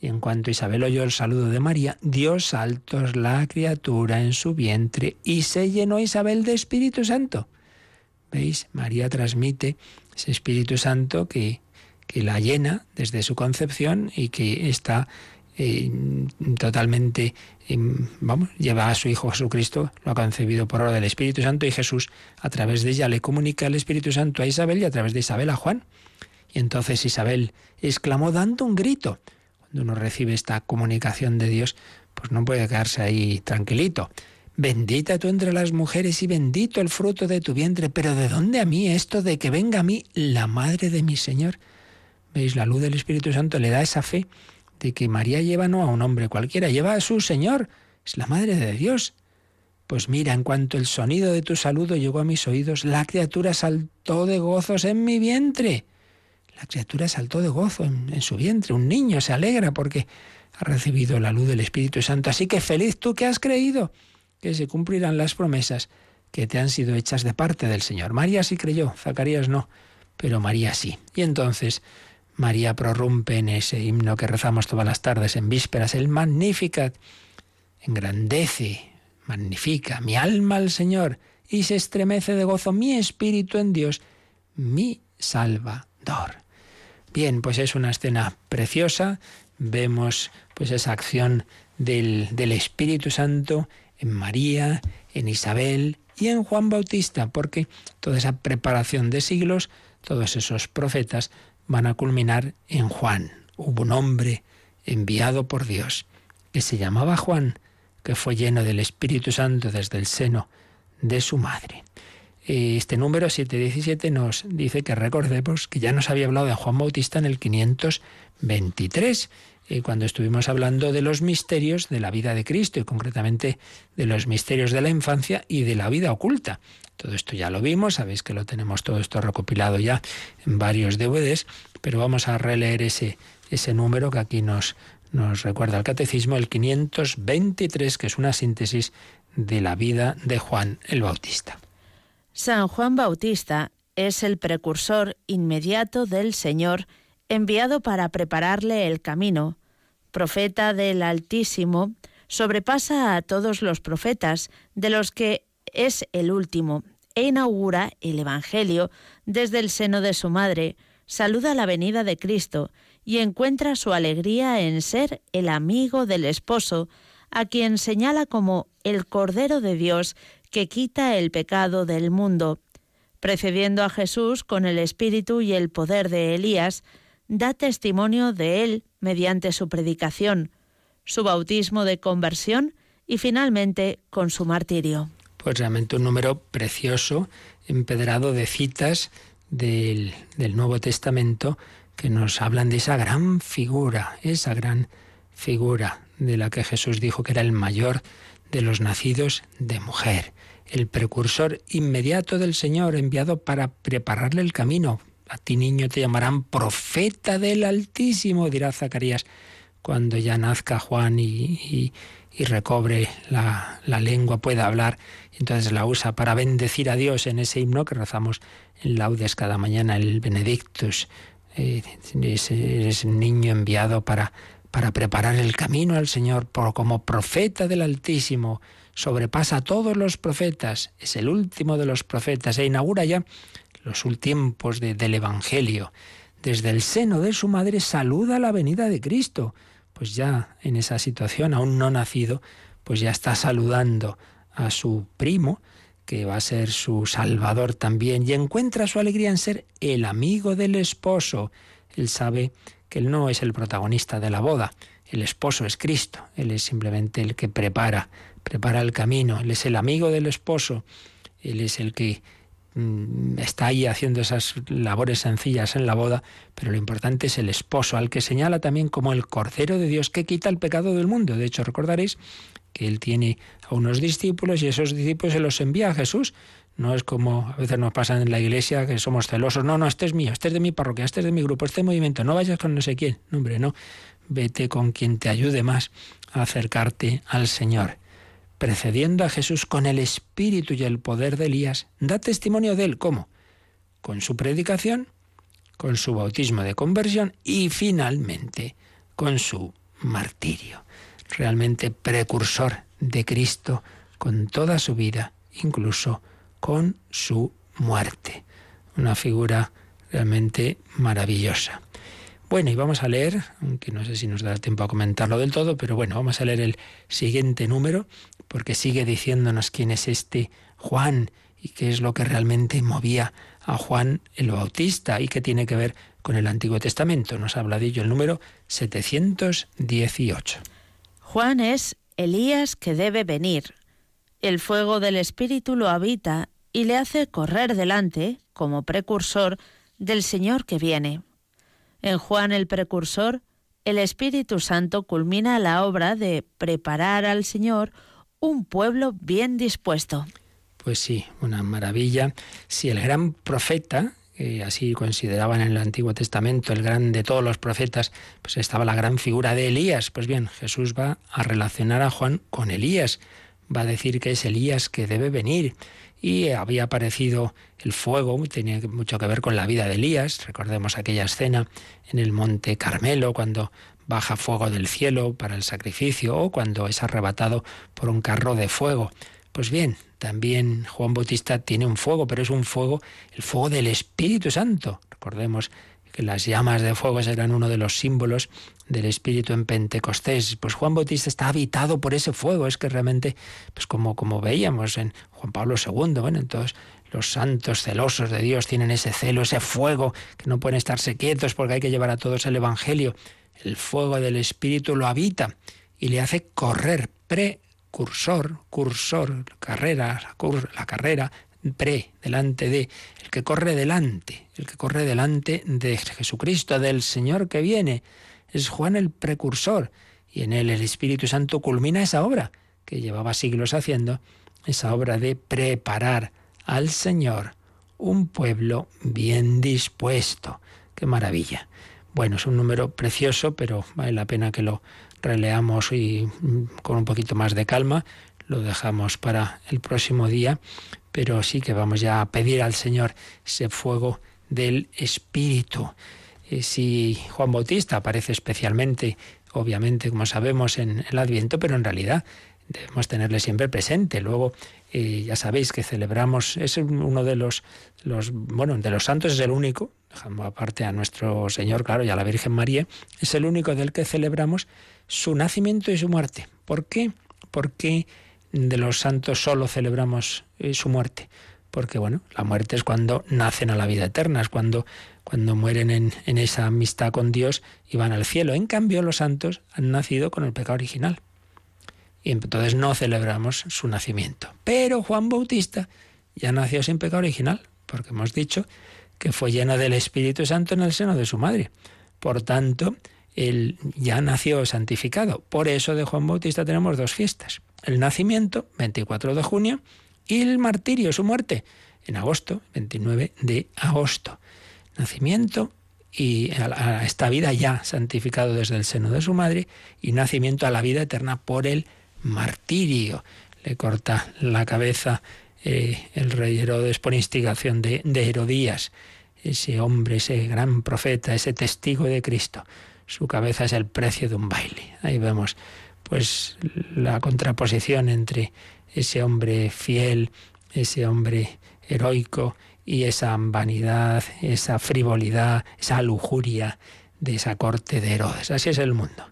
Y en cuanto Isabel oyó el saludo de María, dio saltos la criatura en su vientre y se llenó Isabel de Espíritu Santo. ¿Veis? María transmite ese Espíritu Santo que que la llena desde su concepción y que está eh, totalmente, em, vamos, lleva a su Hijo Jesucristo, lo ha concebido por obra del Espíritu Santo y Jesús a través de ella le comunica el Espíritu Santo a Isabel y a través de Isabel a Juan. Y entonces Isabel exclamó dando un grito. Cuando uno recibe esta comunicación de Dios, pues no puede quedarse ahí tranquilito. Bendita tú entre las mujeres y bendito el fruto de tu vientre, pero ¿de dónde a mí esto de que venga a mí la madre de mi Señor? Veis, la luz del Espíritu Santo le da esa fe de que María lleva no a un hombre cualquiera, lleva a su Señor, es la Madre de Dios. Pues mira, en cuanto el sonido de tu saludo llegó a mis oídos, la criatura saltó de gozos en mi vientre. La criatura saltó de gozo en, en su vientre. Un niño se alegra porque ha recibido la luz del Espíritu Santo. Así que feliz tú que has creído que se cumplirán las promesas que te han sido hechas de parte del Señor. María sí creyó, Zacarías no, pero María sí. Y entonces María prorrumpe en ese himno que rezamos todas las tardes en vísperas, el Magnificat. Engrandece, magnifica mi alma al Señor y se estremece de gozo mi espíritu en Dios, mi Salvador. Bien, pues es una escena preciosa. Vemos pues esa acción del, del Espíritu Santo en María, en Isabel y en Juan Bautista, porque toda esa preparación de siglos, todos esos profetas van a culminar en Juan. Hubo un hombre enviado por Dios que se llamaba Juan, que fue lleno del Espíritu Santo desde el seno de su madre. Eh, este número 717 nos dice que recordemos que ya nos había hablado de Juan Bautista en el 523 eh, cuando estuvimos hablando de los misterios de la vida de Cristo y concretamente de los misterios de la infancia y de la vida oculta. Todo esto ya lo vimos, sabéis que lo tenemos todo esto recopilado ya en varios DVDs, pero vamos a releer ese, ese número que aquí nos, nos recuerda el Catecismo, el 523, que es una síntesis de la vida de Juan el Bautista. San Juan Bautista es el precursor inmediato del Señor, enviado para prepararle el camino, profeta del Altísimo, sobrepasa a todos los profetas, de los que es el último, e inaugura el Evangelio desde el seno de su madre, saluda la venida de Cristo y encuentra su alegría en ser el amigo del esposo, a quien señala como el Cordero de Dios que quita el pecado del mundo, precediendo a Jesús con el espíritu y el poder de Elías, da testimonio de Él mediante su predicación, su bautismo de conversión y finalmente con su martirio. Pues realmente un número precioso, empedrado de citas del, del Nuevo Testamento que nos hablan de esa gran figura, esa gran figura de la que Jesús dijo que era el mayor de los nacidos de mujer, el precursor inmediato del Señor enviado para prepararle el camino, a ti niño te llamarán profeta del Altísimo, dirá Zacarías, cuando ya nazca Juan y, recobre la, lengua, pueda hablar. Entonces la usa para bendecir a Dios en ese himno que rezamos en laudes cada mañana, el Benedictus. Eh, ese niño enviado para, para preparar el camino al Señor por, como profeta del Altísimo. Sobrepasa a todos los profetas, es el último de los profetas e inaugura ya los últimos del Evangelio. Desde el seno de su madre saluda la venida de Cristo. Pues ya en esa situación, aún no nacido, pues ya está saludando a su primo, que va a ser su salvador también, y encuentra su alegría en ser el amigo del esposo. Él sabe que él no es el protagonista de la boda, el esposo es Cristo, él es simplemente el que prepara, prepara el camino, él es el amigo del esposo, él es el que Mm, está ahí haciendo esas labores sencillas en la boda, pero lo importante es el esposo, al que señala también como el corcero de Dios que quita el pecado del mundo. De hecho, recordaréis que él tiene a unos discípulos y esos discípulos se los envía a Jesús. No es como a veces nos pasa en la iglesia que somos celosos. No, no, este es mío, este es de mi parroquia, este es de mi grupo, este movimiento. No vayas con no sé quién. No, hombre, no. Vete con quien te ayude más a acercarte al Señor precediendo a Jesús con el espíritu y el poder de Elías, da testimonio de él. ¿Cómo? Con su predicación, con su bautismo de conversión y finalmente con su martirio. Realmente precursor de Cristo con toda su vida, incluso con su muerte. Una figura realmente maravillosa. Bueno, y vamos a leer, aunque no sé si nos da tiempo a comentarlo del todo, pero bueno, vamos a leer el siguiente número, porque sigue diciéndonos quién es este Juan y qué es lo que realmente movía a Juan el Bautista y qué tiene que ver con el Antiguo Testamento. Nos habla de ello el número 718. Juan es Elías que debe venir. El fuego del Espíritu lo habita y le hace correr delante como precursor del Señor que viene. En Juan el Precursor, el Espíritu Santo culmina la obra de preparar al Señor un pueblo bien dispuesto. Pues sí, una maravilla. Si el gran profeta, así consideraban en el Antiguo Testamento, el gran de todos los profetas, pues estaba la gran figura de Elías. Pues bien, Jesús va a relacionar a Juan con Elías, va a decir que es Elías que debe venir y había aparecido el fuego, tenía mucho que ver con la vida de Elías, recordemos aquella escena en el monte Carmelo cuando baja fuego del cielo para el sacrificio o cuando es arrebatado por un carro de fuego. Pues bien, también Juan Bautista tiene un fuego, pero es un fuego, el fuego del Espíritu Santo. Recordemos que las llamas de fuego eran uno de los símbolos del Espíritu en Pentecostés. Pues Juan Bautista está habitado por ese fuego. Es que realmente, pues como, como veíamos en Juan Pablo II, bueno, entonces los santos celosos de Dios tienen ese celo, ese fuego, que no pueden estarse quietos porque hay que llevar a todos el Evangelio. El fuego del Espíritu lo habita y le hace correr, precursor, cursor, carrera, la carrera pre, delante de, el que corre delante, el que corre delante de Jesucristo, del Señor que viene. Es Juan el precursor y en él el Espíritu Santo culmina esa obra que llevaba siglos haciendo, esa obra de preparar al Señor un pueblo bien dispuesto. ¡Qué maravilla! Bueno, es un número precioso, pero vale la pena que lo releamos y mm, con un poquito más de calma. Lo dejamos para el próximo día, pero sí que vamos ya a pedir al Señor ese fuego del Espíritu. Eh, si Juan Bautista aparece especialmente, obviamente, como sabemos, en el Adviento, pero en realidad debemos tenerle siempre presente. Luego, eh, ya sabéis que celebramos, es uno de los, los, bueno, de los santos es el único, dejando aparte a nuestro Señor, claro, y a la Virgen María, es el único del que celebramos su nacimiento y su muerte. ¿Por qué? Porque de los santos solo celebramos eh, su muerte, porque bueno, la muerte es cuando nacen a la vida eterna, es cuando, cuando mueren en, en esa amistad con Dios y van al cielo. En cambio, los santos han nacido con el pecado original. Y entonces no celebramos su nacimiento. Pero Juan Bautista ya nació sin pecado original, porque hemos dicho que fue lleno del Espíritu Santo en el seno de su madre. Por tanto, él ya nació santificado. Por eso de Juan Bautista tenemos dos fiestas el nacimiento, 24 de junio, y el martirio, su muerte, en agosto, 29 de agosto. Nacimiento y a, esta vida ya santificado desde el seno de su madre y nacimiento a la vida eterna por el martirio. Le corta la cabeza eh, el rey Herodes por instigación de, de Herodías, ese hombre, ese gran profeta, ese testigo de Cristo. Su cabeza es el precio de un baile. Ahí vemos pues la contraposición entre ese hombre fiel, ese hombre heroico y esa vanidad, esa frivolidad, esa lujuria de esa corte de Herodes. Así es el mundo.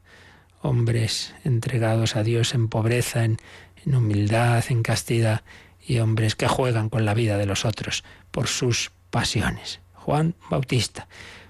Hombres entregados a Dios en pobreza, en, humildad, en castidad y hombres que juegan con la vida de los otros por sus pasiones. Juan Bautista.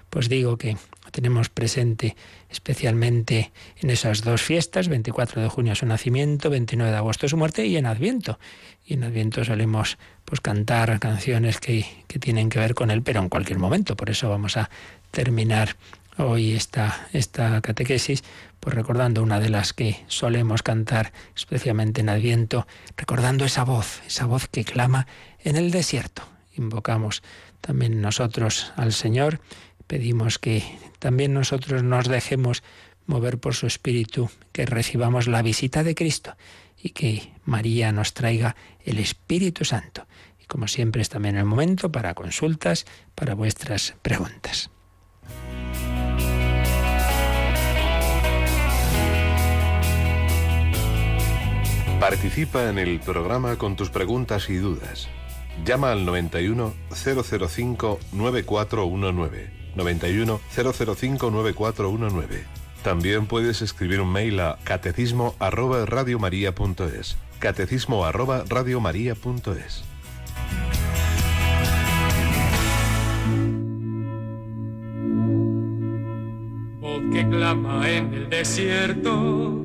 Pues digo que tenemos presente especialmente en esas dos fiestas, 24 de junio su nacimiento, 29 de agosto su muerte y en Adviento. Y en Adviento solemos pues, cantar canciones que, tienen que ver con él, pero en cualquier momento. Por eso vamos a terminar hoy esta, esta catequesis, pues recordando una de las que solemos cantar, especialmente en Adviento, recordando esa voz, esa voz que clama en el desierto. Invocamos también nosotros al Señor Pedimos que también nosotros nos dejemos mover por su Espíritu, que recibamos la visita de Cristo y que María nos traiga el Espíritu Santo. Y como siempre es también el momento para consultas, para vuestras preguntas. Participa en el programa con tus preguntas y dudas. Llama al 91 005 9419 91 005 9419. También puedes escribir un mail a catecismo arroba es... Catecismo arroba Voz que clama en el desierto,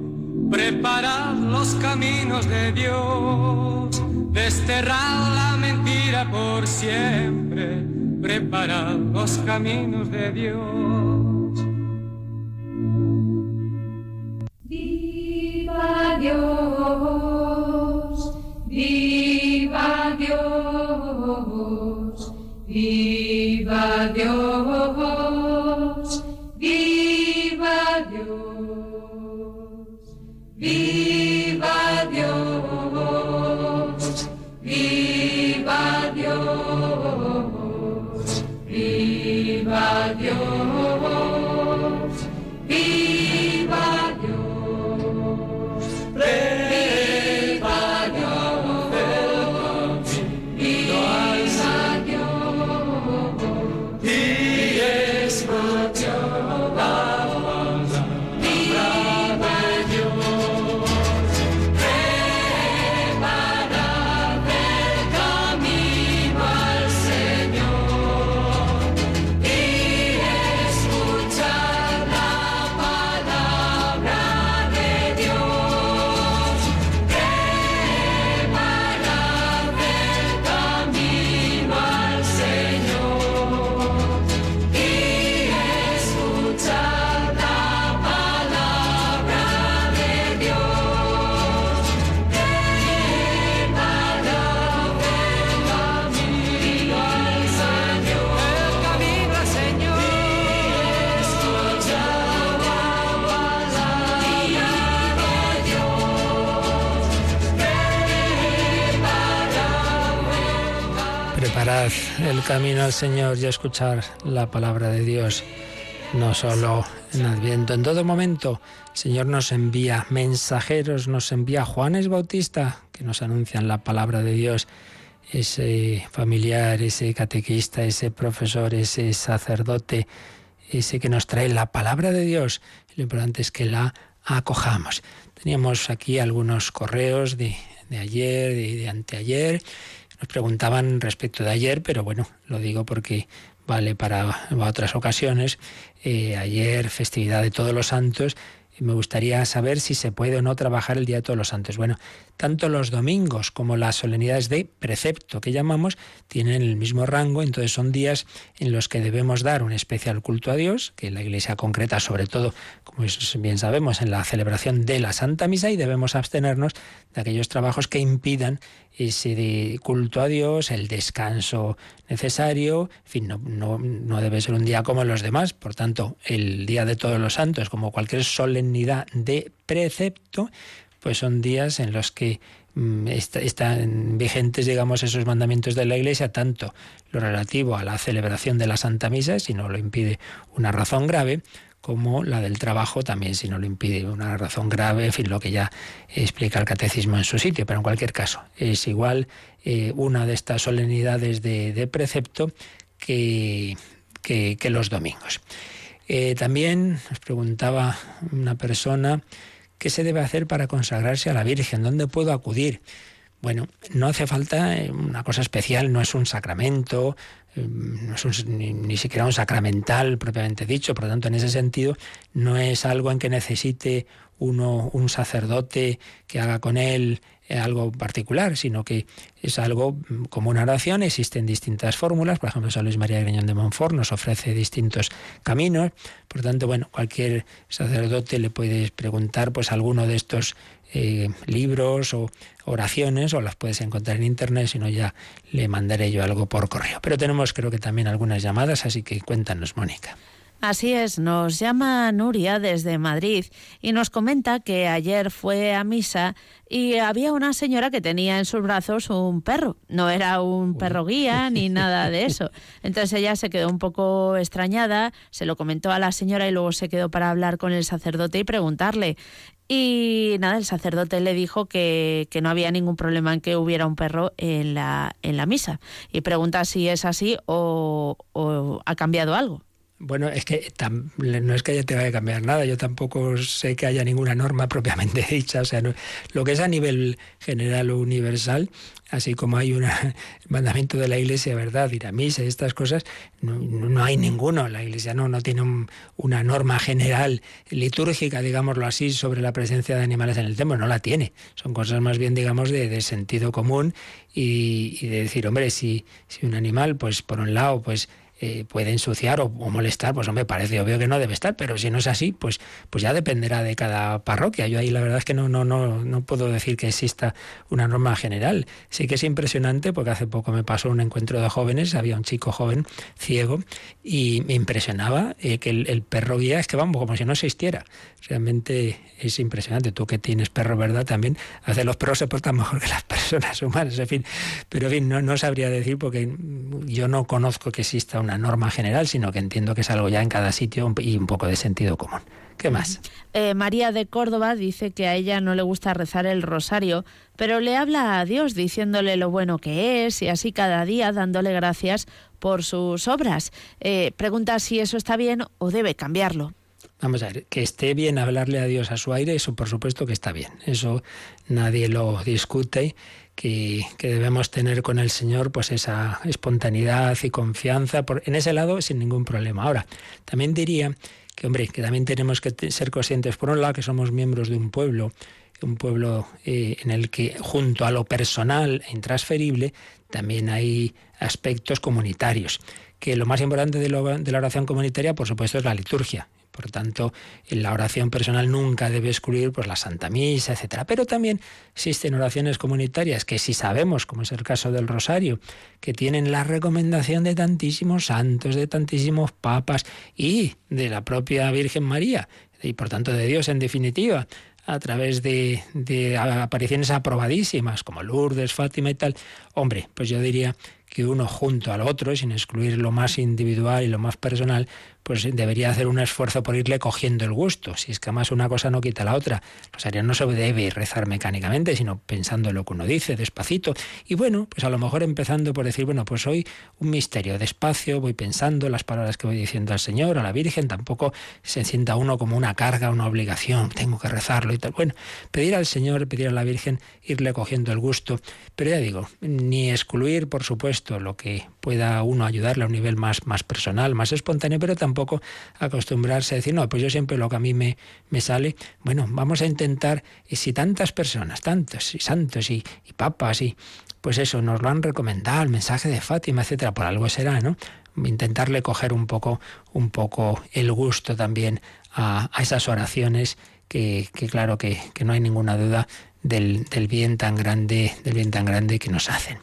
preparad los caminos de Dios, desterrad la mentira por siempre Prepara los caminos de Dios. Viva Dios, viva Dios, viva Dios, viva Dios, viva Dios, viva Dios. Viva Dios. Viva Dios. camino al Señor y a escuchar la palabra de Dios, no solo en Adviento, en todo momento. El Señor nos envía mensajeros, nos envía Juanes Bautista, que nos anuncian la palabra de Dios, ese familiar, ese catequista, ese profesor, ese sacerdote, ese que nos trae la palabra de Dios. Lo importante es que la acojamos. Teníamos aquí algunos correos de, de ayer y de, de anteayer nos preguntaban respecto de ayer, pero bueno, lo digo porque vale para otras ocasiones. Eh, ayer, festividad de todos los santos, me gustaría saber si se puede o no trabajar el Día de Todos los Santos. Bueno, tanto los domingos como las solemnidades de precepto que llamamos tienen el mismo rango, entonces son días en los que debemos dar un especial culto a Dios, que la Iglesia concreta sobre todo, como bien sabemos, en la celebración de la Santa Misa y debemos abstenernos de aquellos trabajos que impidan ese culto a Dios, el descanso necesario, en fin, no, debe ser un día como los demás, por tanto, el Día de Todos los Santos, como cualquier solemnidad de precepto, pues son días en los que mm, están vigentes, digamos, esos mandamientos de la Iglesia, tanto lo relativo a la celebración de la Santa Misa, si no lo impide una razón grave, como la del trabajo también, si no lo impide una razón grave, en fin, lo que ya explica el catecismo en su sitio, pero en cualquier caso, es igual eh, una de estas solemnidades de, precepto que, los domingos. Eh, también nos preguntaba una persona, ¿Qué se debe hacer para consagrarse a la Virgen? ¿Dónde puedo acudir? Bueno, no hace falta eh, una cosa especial, no es un sacramento, eh, no es ni, siquiera un sacramental propiamente dicho, por lo tanto en ese sentido no es algo en que necesite uno un sacerdote que haga con él algo particular, sino que es algo mm, como una oración, existen distintas fórmulas, por ejemplo, San Luis María Greñón de Montfort nos ofrece distintos caminos, por tanto, bueno, cualquier sacerdote le puedes preguntar pues alguno de estos eh, libros o oraciones o las puedes encontrar en internet, si no ya le mandaré yo algo por correo. Pero tenemos creo que también algunas llamadas, así que cuéntanos, Mónica. Así es, nos llama Nuria desde Madrid y nos comenta que ayer fue a misa y había una señora que tenía en sus brazos un perro. No era un perro guía ni nada de eso. Entonces ella se quedó un poco extrañada, se lo comentó a la señora y luego se quedó para hablar con el sacerdote y preguntarle. Y nada, el sacerdote le dijo que, no había ningún problema en que hubiera un perro en la, en la misa. Y pregunta si es así o ha cambiado algo. Bueno, es que no es que te vaya a cambiar nada, yo tampoco sé que haya ninguna norma propiamente dicha, o sea, lo que es a nivel general o universal, así como hay un mandamiento de la Iglesia, ¿verdad? Ir a misa, estas cosas, no, hay ninguno, la Iglesia no, no tiene una norma general litúrgica, digámoslo así, sobre la presencia de animales en el templo, no la tiene, son cosas más bien, digamos, de, sentido común y, y, de decir, hombre, si, si un animal, pues por un lado, pues eh, puede ensuciar o, molestar, pues no me parece obvio que no debe estar, pero si no es así, pues, pues ya dependerá de cada parroquia. Yo ahí la verdad es que no, no, no, no puedo decir que exista una norma general. Sí que es impresionante porque hace poco me pasó un encuentro de jóvenes, había un chico joven ciego y me impresionaba eh, que el, perro guía es que vamos, como si no existiera. Realmente es impresionante. Tú que tienes perro, ¿verdad? También, hace los perros se portan mejor que las personas humanas, en fin. Pero en fin, no, no sabría decir porque yo no conozco que exista una una norma general, sino que entiendo que es algo ya en cada sitio y un poco de sentido común. ¿Qué más? Eh, María de Córdoba dice que a ella no le gusta rezar el rosario, pero le habla a Dios diciéndole lo bueno que es y así cada día dándole gracias por sus obras. Eh, pregunta si eso está bien o debe cambiarlo. Vamos a ver, que esté bien hablarle a Dios a su aire, eso por supuesto que está bien, eso nadie lo discute que, debemos tener con el Señor, pues esa espontaneidad y confianza, por, en ese lado sin ningún problema. Ahora, también diría que, hombre, que también tenemos que ser conscientes, por un lado, que somos miembros de un pueblo, un pueblo eh, en el que junto a lo personal e intransferible, también hay aspectos comunitarios que lo más importante de, la oración comunitaria, por supuesto, es la liturgia. Por tanto, en la oración personal nunca debe excluir pues, la Santa Misa, etc. Pero también existen oraciones comunitarias que si sabemos, como es el caso del Rosario, que tienen la recomendación de tantísimos santos, de tantísimos papas y de la propia Virgen María, y por tanto de Dios en definitiva a través de, de apariciones aprobadísimas como Lourdes, Fátima y tal, hombre, pues yo diría que uno junto al otro, sin excluir lo más individual y lo más personal, pues debería hacer un esfuerzo por irle cogiendo el gusto. Si es que más una cosa no quita la otra. rosario no se debe rezar mecánicamente, sino pensando en lo que uno dice, despacito. Y bueno, pues a lo mejor empezando por decir, bueno, pues hoy un misterio, despacio, voy pensando las palabras que voy diciendo al Señor, a la Virgen, tampoco se sienta uno como una carga, una obligación, tengo que rezarlo y tal. Bueno, pedir al Señor, pedir a la Virgen, irle cogiendo el gusto. Pero ya digo, ni excluir, por supuesto, lo que pueda uno ayudarle a un nivel más, más personal, más espontáneo, pero también poco acostumbrarse a decir, no, pues yo siempre lo que a mí me, me sale, bueno, vamos a intentar, y si tantas personas, tantos, y santos, y, papas, y pues eso, nos lo han recomendado, el mensaje de Fátima, etcétera, por algo será, ¿no? Intentarle coger un poco, un poco el gusto también a, esas oraciones que, claro que, no hay ninguna duda del, del bien tan grande, del bien tan grande que nos hacen.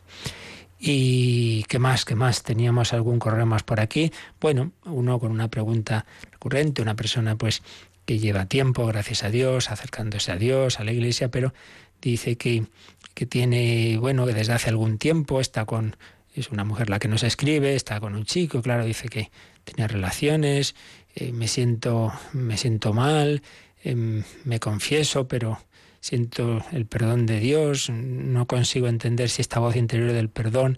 ¿Y qué más? ¿Qué más? Teníamos algún correo más por aquí. Bueno, uno con una pregunta recurrente, una persona pues que lleva tiempo, gracias a Dios, acercándose a Dios, a la iglesia, pero dice que, que tiene, bueno, que desde hace algún tiempo está con, es una mujer la que nos escribe, está con un chico, claro, dice que tenía relaciones, eh, me siento, me siento mal, em, me confieso, pero siento el perdón de Dios, no consigo entender si esta voz interior del perdón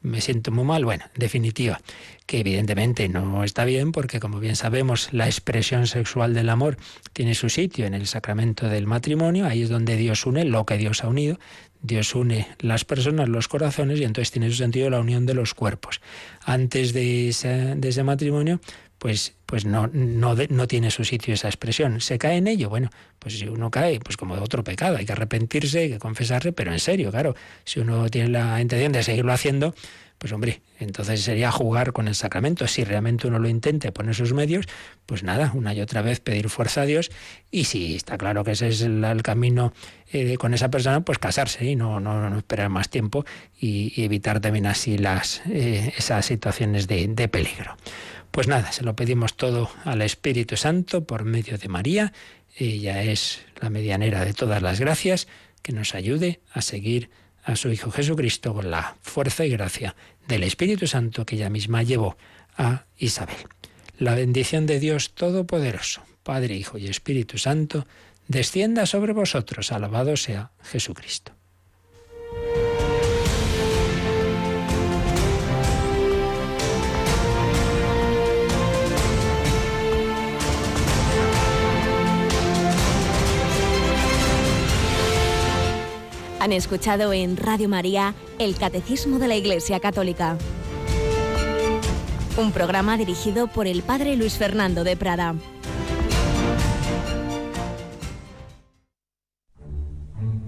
me siento muy mal. Bueno, definitiva, que evidentemente no está bien porque, como bien sabemos, la expresión sexual del amor tiene su sitio en el sacramento del matrimonio, ahí es donde Dios une lo que Dios ha unido, Dios une las personas, los corazones y entonces tiene su sentido la unión de los cuerpos. Antes de ese, de ese matrimonio, pues, pues no, no, no, tiene su sitio esa expresión. ¿Se cae en ello? Bueno, pues si uno cae, pues como de otro pecado, hay que arrepentirse, hay que confesarse, pero en serio, claro, si uno tiene la intención de seguirlo haciendo, pues hombre, entonces sería jugar con el sacramento. Si realmente uno lo intenta, pone sus medios, pues nada, una y otra vez pedir fuerza a Dios. Y si está claro que ese es el, camino eh, con esa persona, pues casarse y no, no, no esperar más tiempo y, evitar también así las, eh, esas situaciones de, de peligro. Pues nada, se lo pedimos todo al Espíritu Santo por medio de María. Ella es la medianera de todas las gracias, que nos ayude a seguir a su Hijo Jesucristo con la fuerza y gracia del Espíritu Santo que ella misma llevó a Isabel. La bendición de Dios Todopoderoso, Padre, Hijo y Espíritu Santo, descienda sobre vosotros. Alabado sea Jesucristo. Han escuchado en Radio María el Catecismo de la Iglesia Católica. Un programa dirigido por el Padre Luis Fernando de Prada.